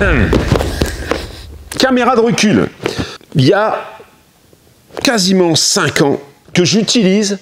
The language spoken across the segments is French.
Hmm. Caméra de recul. Il y a quasiment 5 ans que j'utilise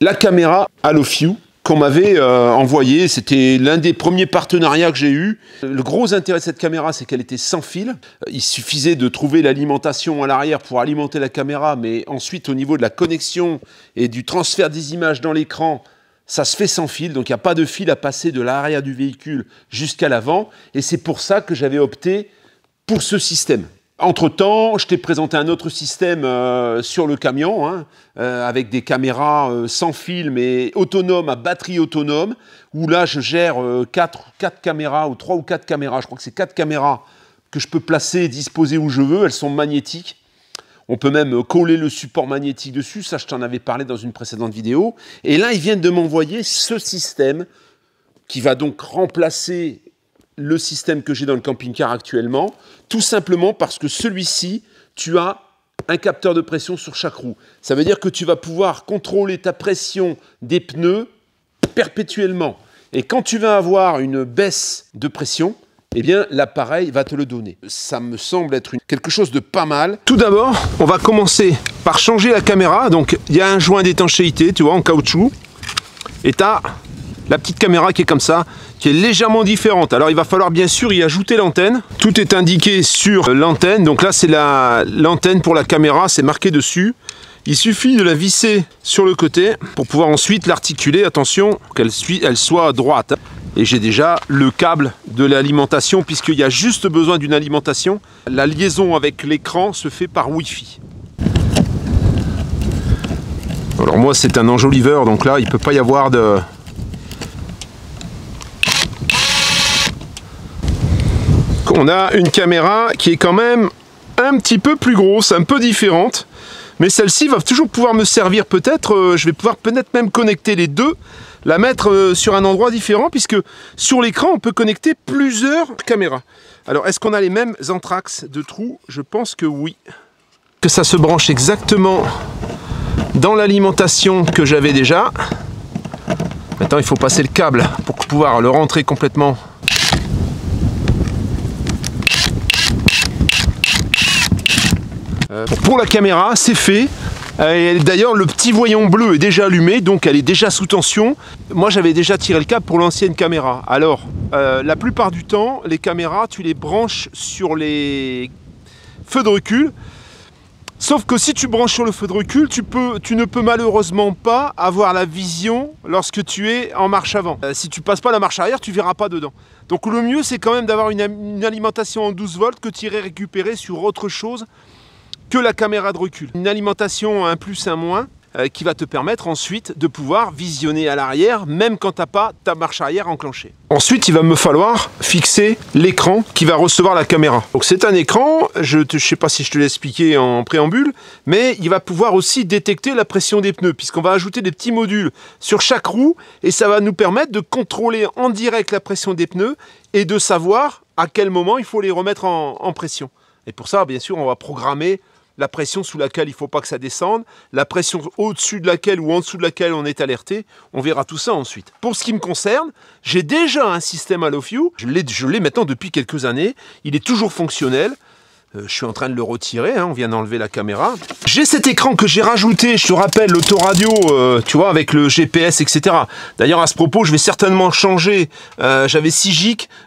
la caméra AlloFew qu'on m'avait euh, envoyée, C'était l'un des premiers partenariats que j'ai eu. Le gros intérêt de cette caméra, c'est qu'elle était sans fil. Il suffisait de trouver l'alimentation à l'arrière pour alimenter la caméra, mais ensuite, au niveau de la connexion et du transfert des images dans l'écran, ça se fait sans fil, donc il n'y a pas de fil à passer de l'arrière du véhicule jusqu'à l'avant, et c'est pour ça que j'avais opté pour ce système. Entre-temps, je t'ai présenté un autre système euh, sur le camion, hein, euh, avec des caméras euh, sans fil mais autonomes, à batterie autonome, où là je gère 4, 4 caméras, ou 3 ou 4 caméras, je crois que c'est 4 caméras que je peux placer disposer où je veux, elles sont magnétiques. On peut même coller le support magnétique dessus, ça je t'en avais parlé dans une précédente vidéo. Et là, ils viennent de m'envoyer ce système qui va donc remplacer le système que j'ai dans le camping-car actuellement, tout simplement parce que celui-ci, tu as un capteur de pression sur chaque roue. Ça veut dire que tu vas pouvoir contrôler ta pression des pneus perpétuellement. Et quand tu vas avoir une baisse de pression, eh bien l'appareil va te le donner. Ça me semble être quelque chose de pas mal. Tout d'abord, on va commencer par changer la caméra. Donc il y a un joint d'étanchéité, tu vois, en caoutchouc. Et as la petite caméra qui est comme ça, qui est légèrement différente. Alors il va falloir bien sûr y ajouter l'antenne. Tout est indiqué sur l'antenne. Donc là c'est l'antenne pour la caméra, c'est marqué dessus. Il suffit de la visser sur le côté pour pouvoir ensuite l'articuler, attention, qu'elle soit droite. Et j'ai déjà le câble de l'alimentation, puisqu'il y a juste besoin d'une alimentation. La liaison avec l'écran se fait par wifi Alors moi, c'est un enjoliveur, donc là, il peut pas y avoir de... On a une caméra qui est quand même un petit peu plus grosse, un peu différente. Mais celle-ci va toujours pouvoir me servir peut-être, euh, je vais pouvoir peut-être même connecter les deux la mettre euh, sur un endroit différent puisque sur l'écran on peut connecter plusieurs caméras. Alors est-ce qu'on a les mêmes anthrax de trous Je pense que oui. Que ça se branche exactement dans l'alimentation que j'avais déjà. Maintenant il faut passer le câble pour pouvoir le rentrer complètement euh, pour la caméra, c'est fait. Euh, d'ailleurs, le petit voyant bleu est déjà allumé, donc elle est déjà sous tension. Moi, j'avais déjà tiré le câble pour l'ancienne caméra. Alors, euh, la plupart du temps, les caméras, tu les branches sur les feux de recul. Sauf que si tu branches sur le feu de recul, tu, ne peux malheureusement pas avoir la vision lorsque tu es en marche avant. Euh, si tu passes pas la marche arrière, tu verras pas dedans. Donc le mieux, c'est quand même d'avoir une, alimentation en 12 volts que tu irais récupérer sur autre chose que la caméra de recul. Une alimentation un plus, un moins, euh, qui va te permettre ensuite de pouvoir visionner à l'arrière, même quand tu n'as pas ta marche arrière enclenchée. Ensuite, il va me falloir fixer l'écran qui va recevoir la caméra. Donc c'est un écran, je ne sais pas si je te l'ai expliqué en préambule, mais il va pouvoir aussi détecter la pression des pneus, puisqu'on va ajouter des petits modules sur chaque roue, et ça va nous permettre de contrôler en direct la pression des pneus, et de savoir à quel moment il faut les remettre en pression. Et pour ça, bien sûr, on va programmer la pression sous laquelle il ne faut pas que ça descende, la pression au-dessus de laquelle ou en dessous de laquelle on est alerté. On verra tout ça ensuite. Pour ce qui me concerne, j'ai déjà un système à you Je l'ai maintenant depuis quelques années. Il est toujours fonctionnel. Euh, je suis en train de le retirer, hein, on vient d'enlever la caméra. J'ai cet écran que j'ai rajouté, je te rappelle, l'autoradio, euh, tu vois, avec le GPS, etc. D'ailleurs, à ce propos, je vais certainement changer. Euh, j'avais 6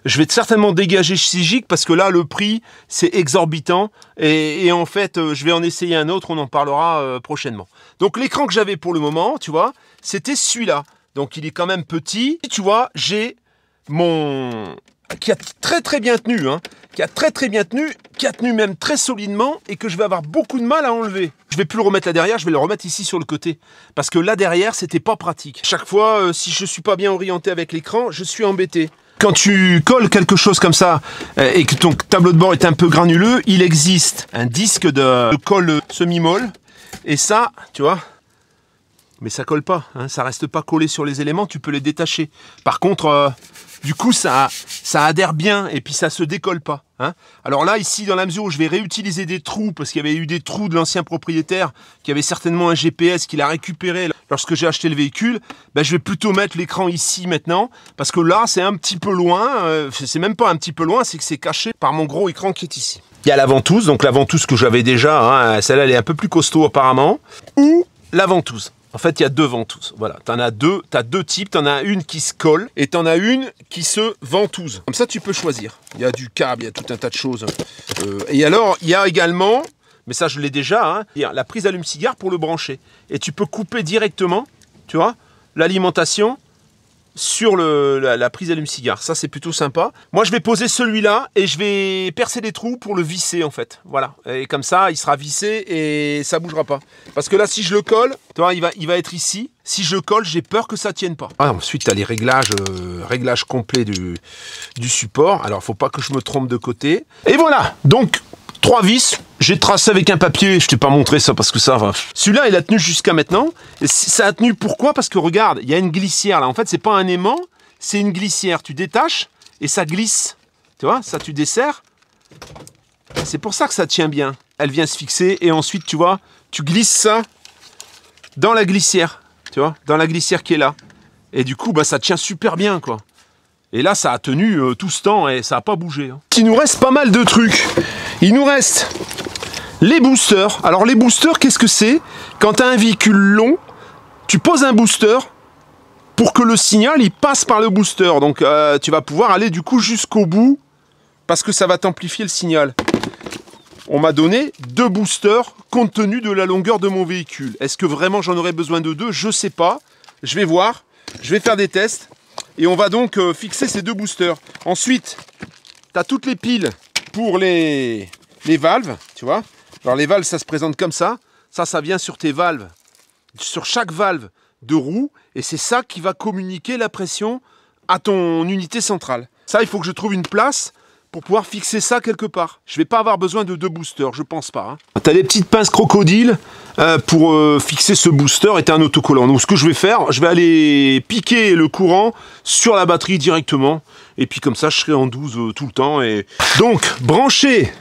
je vais certainement dégager 6 parce que là, le prix, c'est exorbitant. Et, et, en fait, je vais en essayer un autre, on en parlera prochainement. Donc l'écran que j'avais pour le moment, tu vois, c'était celui-là. Donc il est quand même petit. Tu vois, j'ai mon qui a très très bien tenu, hein, qui a très très bien tenu, qui a tenu même très solidement et que je vais avoir beaucoup de mal à enlever. Je vais plus le remettre là derrière, je vais le remettre ici sur le côté. Parce que là derrière, c'était pas pratique. Chaque fois, euh, si je suis pas bien orienté avec l'écran, je suis embêté. Quand tu colles quelque chose comme ça euh, et que ton tableau de bord est un peu granuleux, il existe un disque de, colle semi-molle. Et ça, tu vois, mais ça colle pas, ça hein. ça reste pas collé sur les éléments, tu peux les détacher. Par contre, euh, du coup, ça, ça adhère bien et puis ça se décolle pas. Hein Alors là, ici, dans la mesure où je vais réutiliser des trous, parce qu'il y avait eu des trous de l'ancien propriétaire qui avait certainement un GPS qu'il a récupéré lorsque j'ai acheté le véhicule, ben, je vais plutôt mettre l'écran ici maintenant, parce que là, c'est un petit peu loin, euh, c'est même pas un petit peu loin, c'est que c'est caché par mon gros écran qui est ici. Il y a la ventouse, donc la ventouse que j'avais déjà, hein, celle-là elle est un peu plus costaud apparemment, ou la ventouse. En fait, il y a deux ventouses. Voilà, en as deux, t'as deux types. T'en as une qui se colle et en as une qui se ventouse. Comme ça, tu peux choisir. Il y a du câble, il y a tout un tas de choses. Euh, et alors, il y a également, mais ça je l'ai déjà, hein, la prise allume-cigare pour le brancher. Et tu peux couper directement, tu vois, l'alimentation sur la, prise allume-cigare. Ça, c'est plutôt sympa. Moi, je vais poser celui-là et je vais percer des trous pour le visser, en fait. Voilà. Et comme ça, il sera vissé et ça bougera pas. Parce que là, si je le colle, tu vois, il va, il va être ici. Si je le colle, j'ai peur que ça tienne pas. Ah, ensuite, tu as les réglages, euh, réglages complets du, du support. Alors, faut pas que je me trompe de côté. Et voilà Donc, trois vis j'ai tracé avec un papier, je t'ai pas montré ça parce que ça va. Celui-là, il a tenu jusqu'à maintenant. Et ça a tenu pourquoi Parce que regarde, il y a une glissière là. En fait, c'est pas un aimant, c'est une glissière. Tu détaches et ça glisse. Tu vois, ça tu desserres. C'est pour ça que ça tient bien. Elle vient se fixer et ensuite, tu vois, tu glisses ça dans la glissière. Tu vois, dans la glissière qui est là. Et du coup, bah, ça tient super bien quoi. Et là, ça a tenu euh, tout ce temps et ça n'a pas bougé. Hein. Il nous reste pas mal de trucs. Il nous reste les boosters. Alors les boosters, qu'est-ce que c'est Quand tu as un véhicule long, tu poses un booster pour que le signal il passe par le booster. Donc euh, tu vas pouvoir aller du coup jusqu'au bout parce que ça va t'amplifier le signal. On m'a donné deux boosters compte tenu de la longueur de mon véhicule. Est-ce que vraiment j'en aurais besoin de deux Je sais pas. Je vais voir. Je vais faire des tests. Et on va donc euh, fixer ces deux boosters. Ensuite, tu as toutes les piles pour les, les valves, tu vois. Alors les valves, ça se présente comme ça. Ça, ça vient sur tes valves, sur chaque valve de roue, et c'est ça qui va communiquer la pression à ton unité centrale. Ça, il faut que je trouve une place pour pouvoir fixer ça quelque part. Je vais pas avoir besoin de deux boosters, je pense pas. Hein. t'as Tu as des petites pinces crocodiles euh, pour euh, fixer ce booster et as un autocollant. Donc ce que je vais faire, je vais aller piquer le courant sur la batterie directement. Et puis comme ça, je serai en 12 euh, tout le temps. Et... Donc, brancher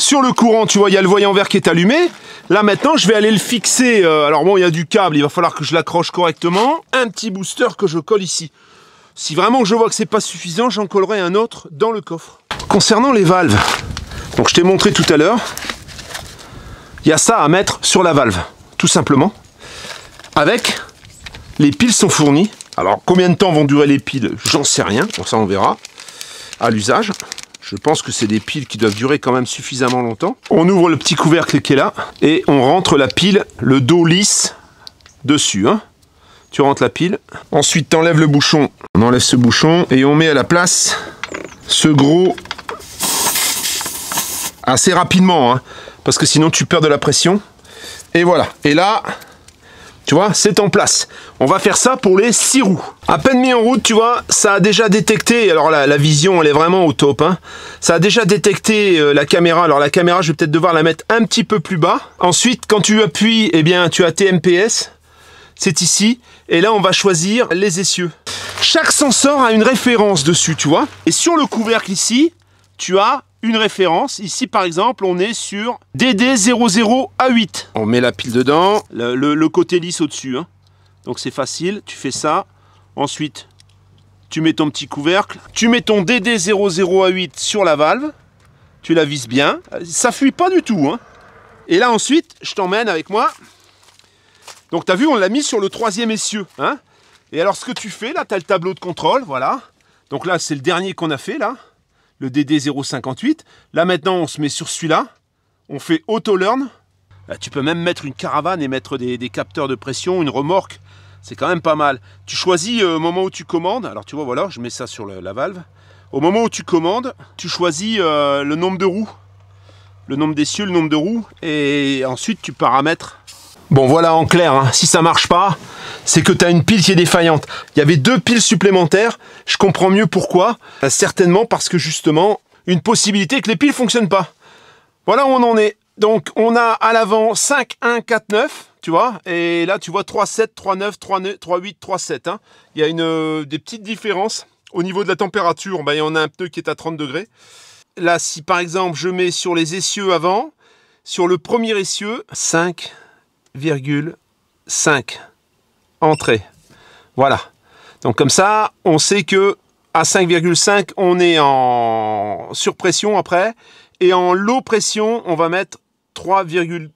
sur le courant, tu vois, il y a le voyant vert qui est allumé. Là, maintenant, je vais aller le fixer. Euh, alors bon, il y a du câble, il va falloir que je l'accroche correctement. Un petit booster que je colle ici. Si vraiment je vois que c'est pas suffisant, j'en collerai un autre dans le coffre. Concernant les valves, donc je t'ai montré tout à l'heure, il y a ça à mettre sur la valve, tout simplement. Avec, les piles sont fournies. Alors combien de temps vont durer les piles J'en sais rien, Bon, ça on verra à l'usage. Je pense que c'est des piles qui doivent durer quand même suffisamment longtemps. On ouvre le petit couvercle qui est là et on rentre la pile, le dos lisse dessus. Hein. Tu rentres la pile. Ensuite, tu enlèves le bouchon. On enlève ce bouchon et on met à la place ce gros assez rapidement. Hein, parce que sinon, tu perds de la pression. Et voilà. Et là, tu vois, c'est en place. On va faire ça pour les 6 roues. À peine mis en route, tu vois, ça a déjà détecté, alors la, vision elle est vraiment au top, hein. ça a déjà détecté euh, la caméra, alors la caméra je vais peut-être devoir la mettre un petit peu plus bas. Ensuite, quand tu appuies, eh bien tu as TMPS, c'est ici, et là on va choisir les essieux. Chaque sensor a une référence dessus, tu vois, et sur le couvercle ici, tu as une référence. Ici, par exemple, on est sur DD00A8. On met la pile dedans. Le, côté lisse au-dessus. Hein. Donc c'est facile, tu fais ça. Ensuite, tu mets ton petit couvercle. Tu mets ton DD00A8 sur la valve. Tu la vises bien. Ça fuit pas du tout. Hein. Et là, ensuite, je t'emmène avec moi. Donc tu as vu, on l'a mis sur le troisième essieu. Hein. Et alors, ce que tu fais, là, tu as le tableau de contrôle. Voilà. Donc là, c'est le dernier qu'on a fait, là le DD058. Là maintenant, on se met sur celui-là. On fait auto-learn. Euh, tu peux même mettre une caravane et mettre des, capteurs de pression, une remorque. C'est quand même pas mal. Tu choisis euh, au moment où tu commandes. Alors tu vois, voilà, je mets ça sur la valve. Au moment où tu commandes, tu choisis euh, le nombre de roues, le nombre d'essieux, le nombre de roues. Et ensuite, tu paramètres Bon voilà en clair, hein. si ça marche pas, c'est que tu as une pile qui est défaillante. Il y avait deux piles supplémentaires, je comprends mieux pourquoi. Euh, certainement parce que justement, une possibilité que les piles fonctionnent pas. Voilà où on en est. Donc on a à l'avant 5, 1, 4, 9, tu vois, et là tu vois 3, 7, 3, 9, 3, 9, 3 8, 3, 7. Il y a une, euh, des petites différences. Au niveau de la température, bah, il y en a un pneu qui est à 30 degrés. Là, si par exemple je mets sur les essieux avant, sur le premier essieu, 5, 5,5 Entrée. Voilà. Donc comme ça, on sait que à 5,5, on est en surpression après. Et en low pression, on va mettre 3,4.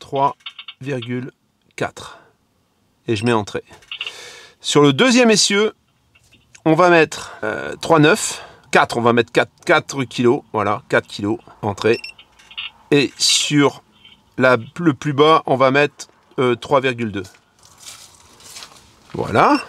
3,4. Et je mets entrée. Sur le deuxième essieu, on va mettre 3,9. Euh, 4, on va mettre 4, 4 kg. Voilà, 4 kg. Entrée. Et sur la, le plus bas, on va mettre 3,2. Euh, voilà.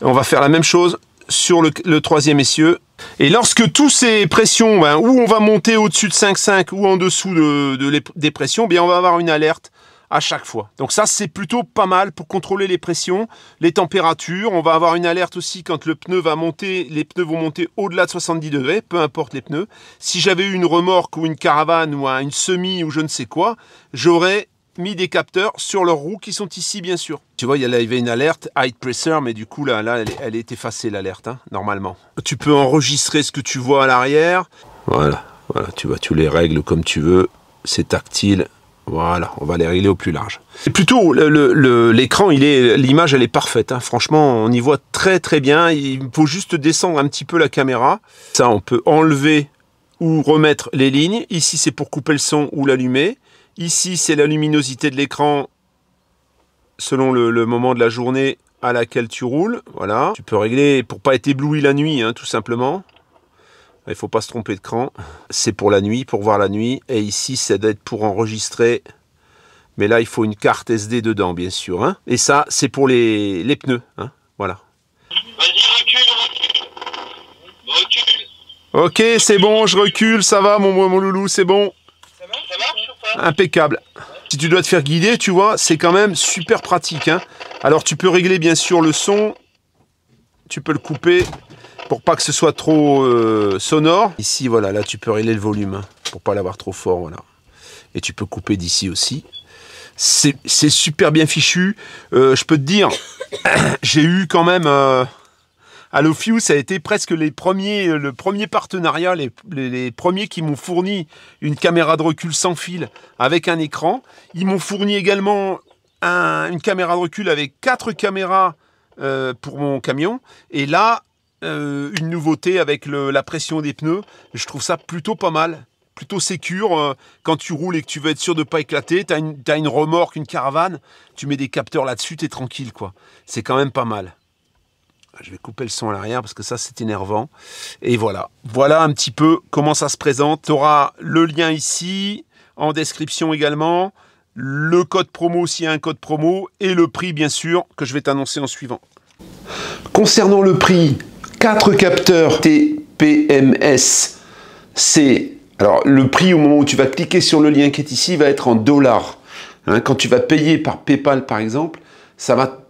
On va faire la même chose sur le, troisième essieu. Et lorsque tous ces pressions, ben, où on va monter au-dessus de 5,5 ou en dessous de, des pressions, bien on va avoir une alerte à chaque fois. Donc ça, c'est plutôt pas mal pour contrôler les pressions, les températures. On va avoir une alerte aussi quand le pneu va monter, les pneus vont monter au-delà de 70 degrés, peu importe les pneus. Si j'avais eu une remorque ou une caravane ou une semi ou je ne sais quoi, j'aurais mis des capteurs sur leurs roues qui sont ici, bien sûr. Tu vois, il y avait une alerte, High pressure, mais du coup, là, là elle, est effacée, l'alerte, hein, normalement. Tu peux enregistrer ce que tu vois à l'arrière. Voilà, voilà, tu vois, tu les règles comme tu veux. C'est tactile, voilà, on va les régler au plus large. Et plutôt, l'écran, l'image, elle est parfaite. Hein. Franchement, on y voit très très bien. Il faut juste descendre un petit peu la caméra. Ça, on peut enlever ou remettre les lignes. Ici, c'est pour couper le son ou l'allumer. Ici, c'est la luminosité de l'écran selon le, moment de la journée à laquelle tu roules. Voilà. Tu peux régler pour pas être ébloui la nuit, hein, tout simplement. Il ne faut pas se tromper de cran. C'est pour la nuit, pour voir la nuit. Et ici, c'est d'être pour enregistrer. Mais là, il faut une carte SD dedans, bien sûr. Hein. et ça, c'est pour les, les pneus. Hein voilà. Ok, c'est bon, je recule, ça va, mon, mon loulou, c'est bon. Ça marche, ça marche Impeccable. Si tu dois te faire guider, tu vois, c'est quand même super pratique. Hein. Alors, tu peux régler, bien sûr, le son. Tu peux le couper pour pas que ce soit trop euh, sonore. Ici, voilà, là, tu peux régler le volume, hein, pour pas l'avoir trop fort, voilà. Et tu peux couper d'ici aussi. C'est super bien fichu. Euh, je peux te dire, j'ai eu quand même... à euh, ça a été presque les premiers, le premier partenariat, les, premiers qui m'ont fourni une caméra de recul sans fil avec un écran. Ils m'ont fourni également une caméra de recul avec quatre caméras pour mon camion. Et là, euh, une nouveauté avec la pression des pneus. Je trouve ça plutôt pas mal, plutôt sécure. Euh, quand tu roules et que tu veux être sûr de ne pas éclater, tu as, une remorque, une caravane, tu mets des capteurs là-dessus, tu es tranquille. quoi. C'est quand même pas mal. Je vais couper le son à l'arrière parce que ça c'est énervant. Et voilà, voilà un petit peu comment ça se présente. Tu auras le lien ici, en description également le code promo s'il y a un code promo et le prix bien sûr que je vais t'annoncer en suivant. Concernant le prix, 4 capteurs TPMS. C'est alors le prix au moment où tu vas cliquer sur le lien qui est ici va être en dollars. Hein, quand tu vas payer par PayPal par exemple, ça va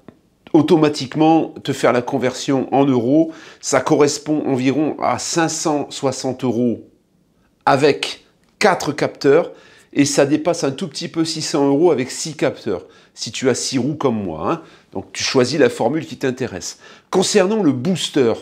automatiquement te faire la conversion en euros. Ça correspond environ à 560 euros avec 4 capteurs et ça dépasse un tout petit peu 600 euros avec 6 capteurs, si tu as 6 roues comme moi. Hein. Donc tu choisis la formule qui t'intéresse. Concernant le booster,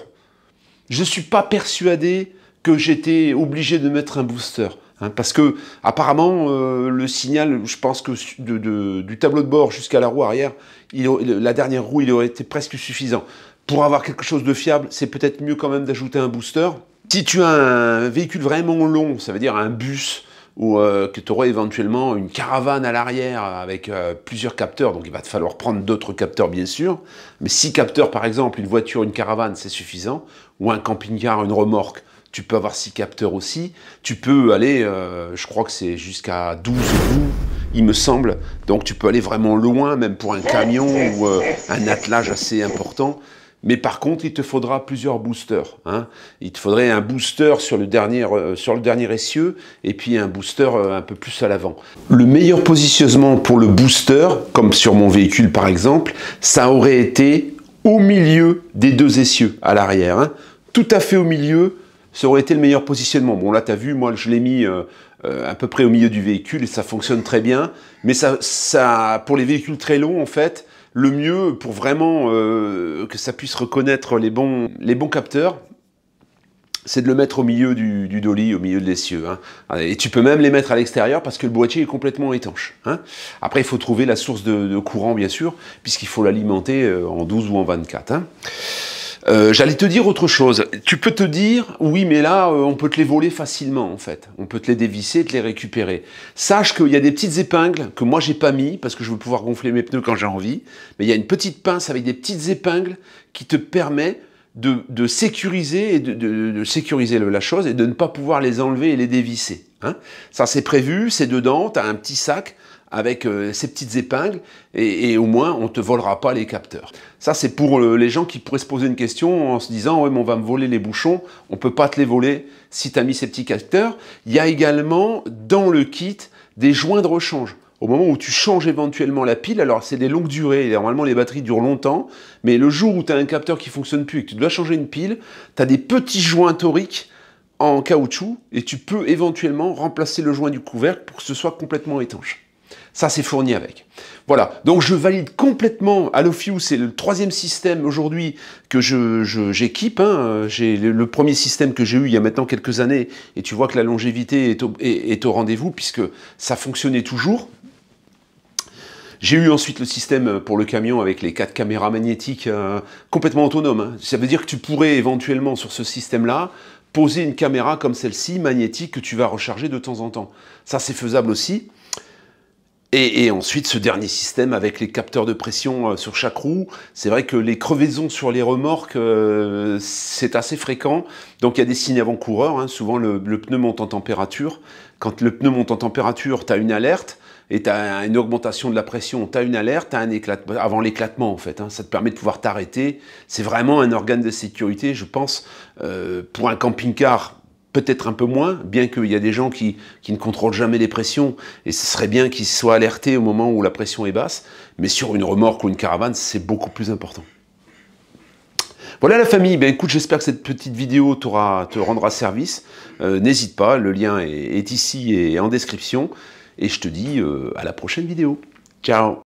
je ne suis pas persuadé que j'étais obligé de mettre un booster. Hein, parce que apparemment euh, le signal, je pense que du tableau de bord jusqu'à la roue arrière, la dernière roue, il aurait été presque suffisant. Pour avoir quelque chose de fiable, c'est peut-être mieux quand même d'ajouter un booster. Si tu as un véhicule vraiment long, ça veut dire un bus, ou euh, que tu auras éventuellement une caravane à l'arrière avec euh, plusieurs capteurs, donc il va te falloir prendre d'autres capteurs bien sûr, mais six capteurs par exemple, une voiture, une caravane, c'est suffisant, ou un camping-car, une remorque, tu peux avoir six capteurs aussi, tu peux aller, euh, je crois que c'est jusqu'à 12 roues, il me semble, donc tu peux aller vraiment loin, même pour un camion ou un attelage assez important, mais par contre, il te faudra plusieurs boosters. Hein. Il te faudrait un booster sur le dernier, euh, essieu et puis un booster euh, un peu plus à l'avant. Le meilleur positionnement pour le booster, comme sur mon véhicule par exemple, ça aurait été au milieu des deux essieux, à l'arrière. Hein. Tout à fait au milieu, ça aurait été le meilleur positionnement. Bon là, tu as vu, moi je l'ai mis... Euh, à peu près au milieu du véhicule et ça fonctionne très bien. Mais ça, pour les véhicules très longs, en fait, le mieux pour vraiment euh, que ça puisse reconnaître les bons, les bons capteurs, c'est de le mettre au milieu du, du dolly, au milieu de l'essieu. Hein. Et tu peux même les mettre à l'extérieur parce que le boîtier est complètement étanche. Hein. Après, il faut trouver la source de, courant, bien sûr, puisqu'il faut l'alimenter euh, en 12 ou en 24. Euh, j'allais te dire autre chose. Tu peux te dire, oui, mais là, euh, on peut te les voler facilement, en fait. On peut te les dévisser et te les récupérer. Sache qu'il y a des petites épingles que moi, j'ai pas mis parce que je veux pouvoir gonfler mes pneus quand j'ai envie. Mais il y a une petite pince avec des petites épingles qui te permet de, sécuriser et de, sécuriser la chose et de ne pas pouvoir les enlever et les dévisser. Hein ça, c'est prévu, c'est dedans, tu as un petit sac avec ces euh, petites épingles et, au moins on te volera pas les capteurs. Ça c'est pour euh, les gens qui pourraient se poser une question en se disant ouais mais on va me voler les bouchons, on peut pas te les voler si tu as mis ces petits capteurs. Il y a également dans le kit des joints de rechange au moment où tu changes éventuellement la pile, alors c'est des longues durées, normalement les batteries durent longtemps, mais le jour où tu as un capteur qui fonctionne plus et que tu dois changer une pile, tu as des petits joints toriques en caoutchouc et tu peux éventuellement remplacer le joint du couvercle pour que ce soit complètement étanche. Ça, c'est fourni avec. Voilà. Donc, je valide complètement AlloFuse C'est le troisième système aujourd'hui que je, j'équipe. Hein. J'ai le, premier système que j'ai eu il y a maintenant quelques années. Et tu vois que la longévité est au, rendez-vous puisque ça fonctionnait toujours. J'ai eu ensuite le système pour le camion avec les quatre caméras magnétiques euh, complètement autonomes. Hein. Ça veut dire que tu pourrais éventuellement sur ce système-là poser une caméra comme celle-ci magnétique que tu vas recharger de temps en temps. Ça, c'est faisable aussi. Et, ensuite, ce dernier système avec les capteurs de pression euh, sur chaque roue, c'est vrai que les crevaisons sur les remorques, euh, c'est assez fréquent. Donc il y a des signes avant-coureurs, hein. souvent le, pneu monte en température. Quand le pneu monte en température, tu as une alerte, et tu as une augmentation de la pression, tu as une alerte, as un éclatement, avant l'éclatement en fait. Hein. ça te permet de pouvoir t'arrêter. C'est vraiment un organe de sécurité, je pense, euh, pour un camping-car peut-être un peu moins, bien qu'il y a des gens qui, ne contrôlent jamais les pressions, et ce serait bien qu'ils soient alertés au moment où la pression est basse, mais sur une remorque ou une caravane, c'est beaucoup plus important. Voilà la famille, ben écoute, j'espère que cette petite vidéo te rendra service. Euh, n'hésite pas, le lien est, ici et en description. Et je te dis euh, à la prochaine vidéo. Ciao